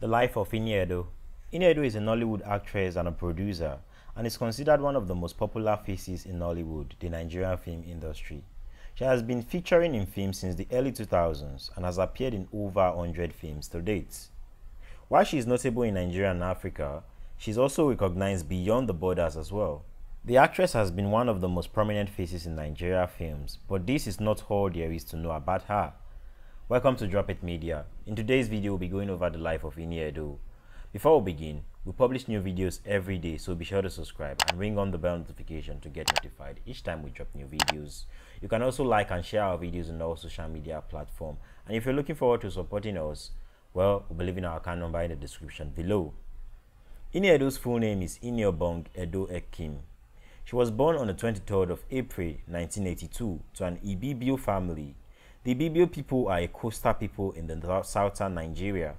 The life of Iniedo. Iniedo is a Nollywood actress and a producer, and is considered one of the most popular faces in Nollywood, the Nigerian film industry. She has been featuring in films since the early 2000s and has appeared in over 100 films to date. While she is notable in Nigeria and Africa, she is also recognized beyond the borders as well. The actress has been one of the most prominent faces in Nigeria films, but this is not all there is to know about her. Welcome to Drop It Media. In today's video, we'll be going over the life of Ini Edo. Before we begin, we publish new videos every day, so be sure to subscribe and ring on the bell notification to get notified each time we drop new videos. You can also like and share our videos on all social media platform. And if you're looking forward to supporting us, well, we believe in our account number in the description below. Ini Edo's full name is Ineobong Edo Ekim. She was born on the 23rd of April 1982 to an Ibibio family the Bibio people are a coastal people in the southern Nigeria.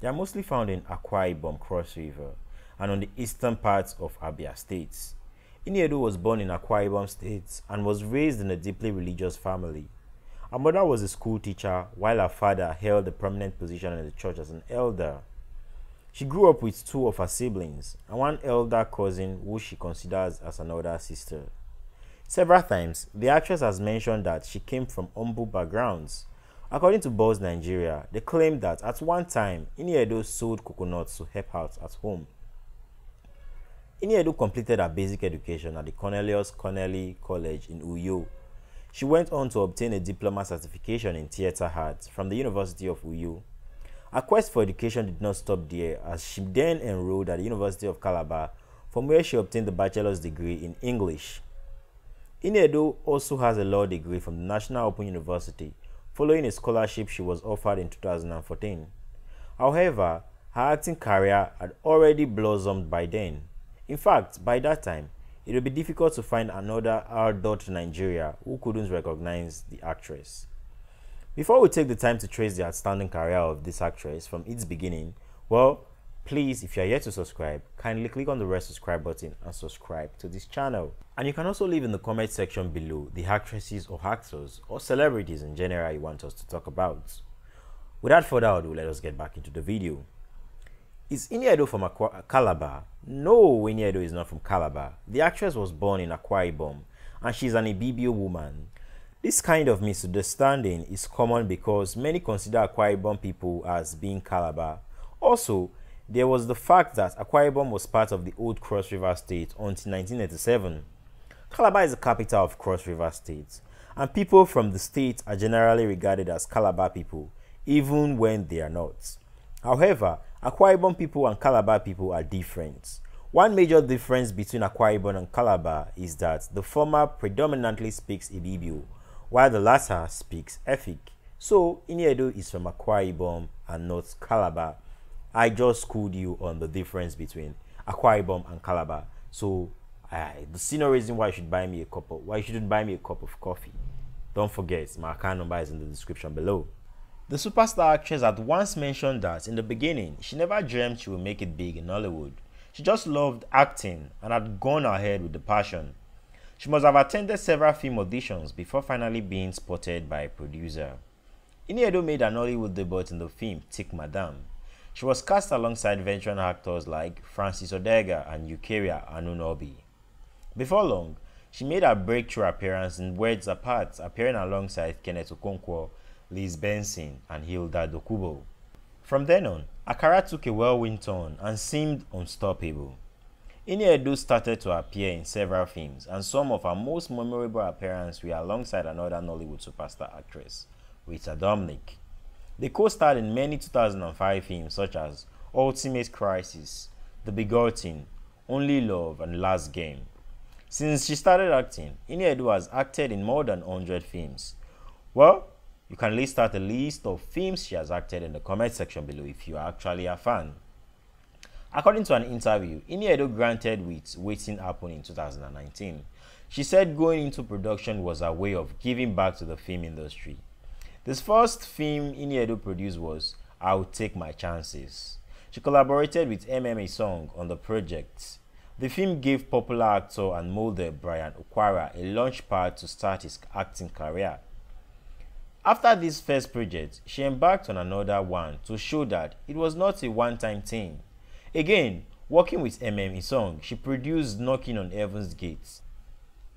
They are mostly found in Akwa Ibom Cross River and on the eastern parts of Abia states. Iniedu was born in Akwa Ibom State and was raised in a deeply religious family. Her mother was a school teacher, while her father held a prominent position in the church as an elder. She grew up with two of her siblings and one elder cousin who she considers as an older sister. Several times, the actress has mentioned that she came from humble backgrounds. According to Buzz Nigeria, they claim that at one time, Iniedo sold coconuts to help out at home. Iniedo completed her basic education at the Cornelius Connelly College in Uyo. She went on to obtain a diploma certification in theatre arts from the University of Uyo. Her quest for education did not stop there as she then enrolled at the University of Calabar, from where she obtained the bachelor's degree in English. Inedo also has a law degree from the National Open University, following a scholarship she was offered in 2014. However, her acting career had already blossomed by then. In fact, by that time, it would be difficult to find another adult Nigeria who couldn't recognize the actress. Before we take the time to trace the outstanding career of this actress from its beginning, well, Please, if you are yet to subscribe, kindly click on the red subscribe button and subscribe to this channel. And you can also leave in the comment section below the actresses or actors or celebrities in general you want us to talk about. Without further ado, let us get back into the video. Is Iniedo from Calabar? No, Iniedo is not from Calabar. The actress was born in Akwa Ibom and she's an Ibibio woman. This kind of misunderstanding is common because many consider Akwa Ibom people as being Calabar. Also, there was the fact that Akwa Ibom was part of the old Cross River State until 1987. Calabar is the capital of Cross River State, and people from the state are generally regarded as Calabar people, even when they are not. However, Akwa Ibom people and Calabar people are different. One major difference between Akwa Ibom and Calabar is that the former predominantly speaks Ibibio, while the latter speaks Efik. So, Iniedo is from Akwa Ibom and not Calabar. I just schooled you on the difference between Akwa and Calabar. So uh, the senior reason why you should buy me a cup of why you shouldn't buy me a cup of coffee. Don't forget, my account number is in the description below. The superstar actress had once mentioned that in the beginning, she never dreamed she would make it big in Hollywood. She just loved acting and had gone ahead with the passion. She must have attended several film auditions before finally being spotted by a producer. Iniedo made an Hollywood debut in the film Tick Madame, she was cast alongside veteran actors like Francis Odega and Eukaria Anunobi. Before long, she made her breakthrough appearance in Words Apart, appearing alongside Kenneth Okonkwo, Liz Benson, and Hilda Dokubo. From then on, Akara took a whirlwind turn and seemed unstoppable. Iniedu started to appear in several films, and some of her most memorable appearances were alongside another Nollywood superstar actress, Rita Dominic. They co-starred in many 2005 films such as Ultimate Crisis, The Begotten, Only Love, and Last Game. Since she started acting, Iniedu has acted in more than 100 films. Well, you can list out a list of films she has acted in the comment section below if you are actually a fan. According to an interview Iniedo granted with Waiting Happen in 2019, she said going into production was a way of giving back to the film industry. This first film Iniedo produced was I'll Take My Chances. She collaborated with MMA Song on the project. The film gave popular actor and model Brian Okwara a launchpad to start his acting career. After this first project, she embarked on another one to show that it was not a one-time thing. Again, working with MMA Song, she produced Knocking on Heaven's Gates.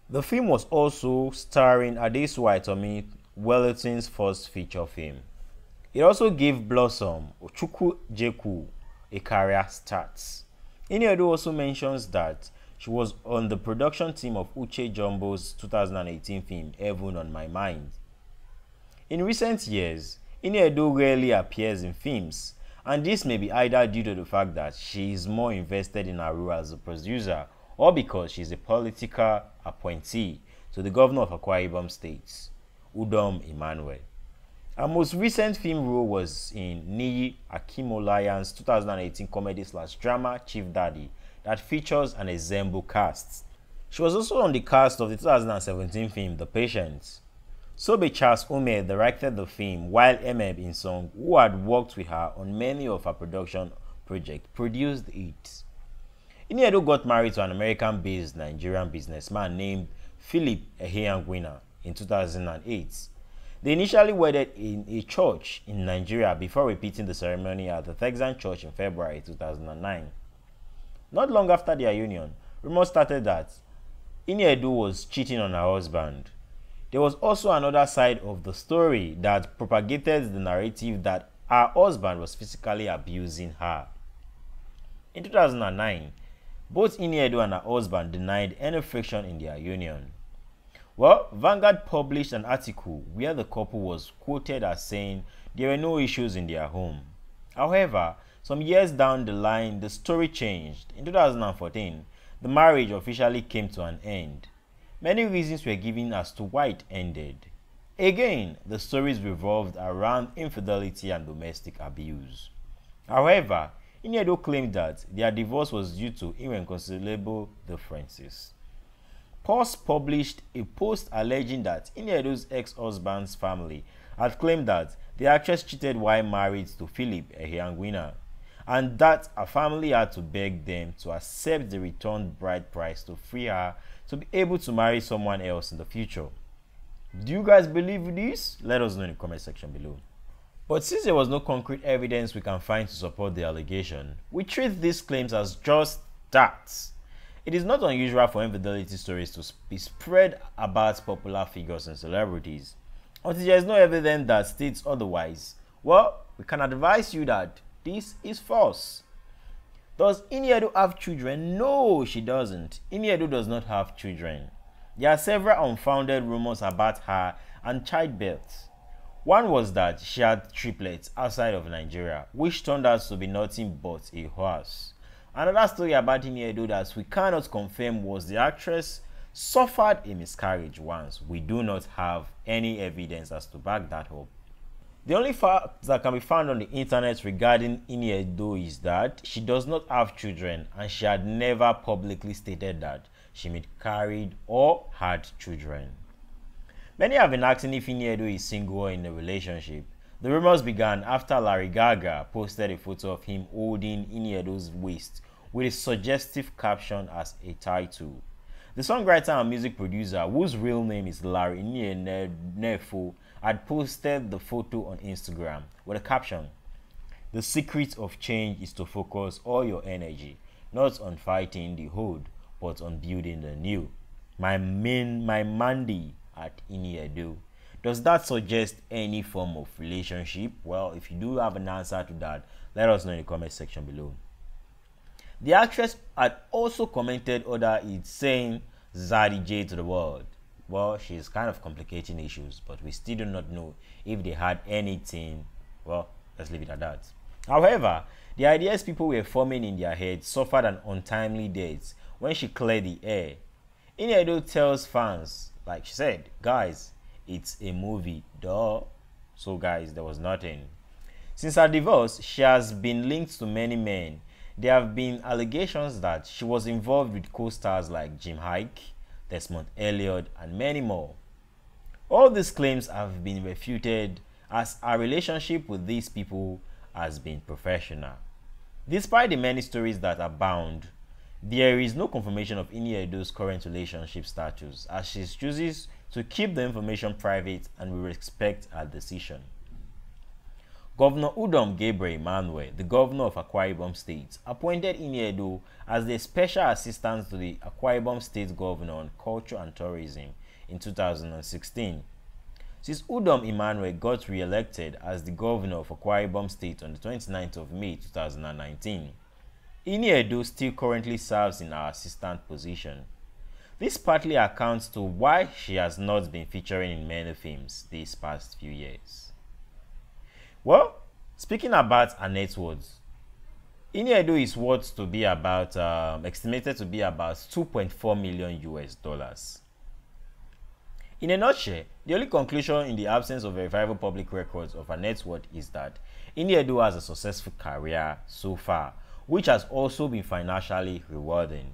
The film was also starring on Itomi Wellington's first feature film. It also gave Blossom Ochuku Jeku a career start. Ineodu also mentions that she was on the production team of Uche Jumbo's 2018 film Heaven on My Mind. In recent years, Ineodu rarely appears in films, and this may be either due to the fact that she is more invested in her role as a producer or because she is a political appointee to the governor of Akwa Ibom State. Udom Emmanuel. Her most recent film role was in Niyi Akimolayan's 2018 comedy slash drama Chief Daddy that features an ensemble cast. She was also on the cast of the 2017 film The Patient. Sobe Charles Ume directed the film while Emeb Insong, who had worked with her on many of her production projects, produced it. Iniedo got married to an American-based Nigerian businessman named Philip Ehiangwina in 2008. They initially wedded in a church in Nigeria before repeating the ceremony at the Texan church in February 2009. Not long after their union, rumors started that Iniedu was cheating on her husband. There was also another side of the story that propagated the narrative that her husband was physically abusing her. In 2009, both Iniedu and her husband denied any friction in their union. Well, Vanguard published an article where the couple was quoted as saying there were no issues in their home. However, some years down the line, the story changed. In 2014, the marriage officially came to an end. Many reasons were given as to why it ended. Again, the stories revolved around infidelity and domestic abuse. However, Inedo claimed that their divorce was due to irreconcilable differences. Post published a post alleging that Inedo's ex-husband's family had claimed that the actress cheated while married to Philip Ehiangwina and that her family had to beg them to accept the returned bride price to free her to be able to marry someone else in the future. Do you guys believe this? Let us know in the comment section below. But since there was no concrete evidence we can find to support the allegation, we treat these claims as just that it is not unusual for infidelity stories to be spread about popular figures and celebrities. Until there is no evidence that states otherwise, well, we can advise you that this is false. Does Iniedu have children? No, she doesn't. Iniedu does not have children. There are several unfounded rumors about her and childbirth. One was that she had triplets outside of Nigeria, which turned out to be nothing but a horse. Another story about Dini that we cannot confirm was the actress suffered a miscarriage once. We do not have any evidence as to back that up. The only fact that can be found on the internet regarding Iniedo is that she does not have children and she had never publicly stated that she miscarried or had children. Many have been asking if Iniedo is single or in a relationship. The rumors began after Larry Gaga posted a photo of him holding Iniedo's waist with a suggestive caption as a title. The songwriter and music producer, whose real name is Larry Nienefo, had posted the photo on Instagram with a caption The secret of change is to focus all your energy, not on fighting the old, but on building the new. My main, my Mandy at Iniedo. Does that suggest any form of relationship? Well, if you do have an answer to that, let us know in the comment section below. The actress had also commented under its saying Zadie J to the world. Well, she's kind of complicating issues, but we still do not know if they had anything. Well, let's leave it at that. However, the ideas people were forming in their heads suffered an untimely death when she cleared the air. Inedo tells fans, like she said, guys, it's a movie. Duh. So, guys, there was nothing. Since her divorce, she has been linked to many men. There have been allegations that she was involved with co stars like Jim Hike, Desmond Elliott, and many more. All these claims have been refuted as her relationship with these people has been professional. Despite the many stories that abound, there is no confirmation of Ini Edo's current relationship status as she chooses to keep the information private and we respect her decision. Governor Udom Gabriel Emmanuel, the governor of Akwa Ibom State, appointed Iniedo as the special assistant to the Akwa Ibom State governor on culture and tourism in 2016. Since Udom Emmanuel got re-elected as the governor of Akwa Ibom State on the 29th of May 2019, Iniedo still currently serves in her assistant position. This partly accounts to why she has not been featuring in many films these past few years. Well, speaking about her net worth, Iniedo is worth to be about um, estimated to be about 2.4 million US dollars. In a nutshell, the only conclusion in the absence of verifiable public records of her net worth is that Iniedo has a successful career so far, which has also been financially rewarding.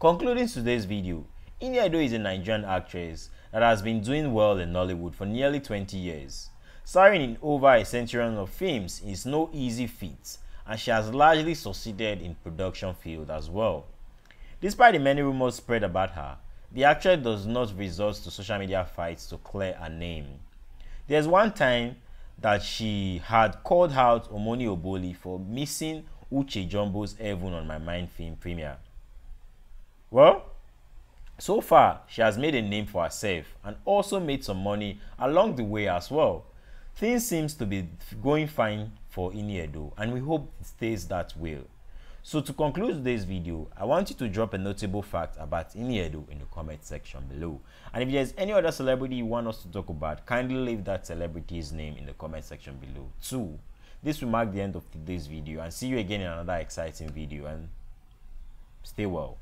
Concluding today's video, India is a Nigerian actress that has been doing well in Nollywood for nearly 20 years. Starring in over a century of films is no easy feat and she has largely succeeded in production field as well. Despite the many rumors spread about her, the actress does not resort to social media fights to clear her name. There's one time that she had called out Omoni Oboli for missing Uche Jumbo's Heaven on My Mind film premiere. Well, so far, she has made a name for herself and also made some money along the way as well. Things seems to be going fine for Iniedo and we hope it stays that way. So to conclude today's video, I want you to drop a notable fact about Iniedo in the comment section below. And if there's any other celebrity you want us to talk about, kindly leave that celebrity's name in the comment section below too this will mark the end of today's video and see you again in another exciting video and stay well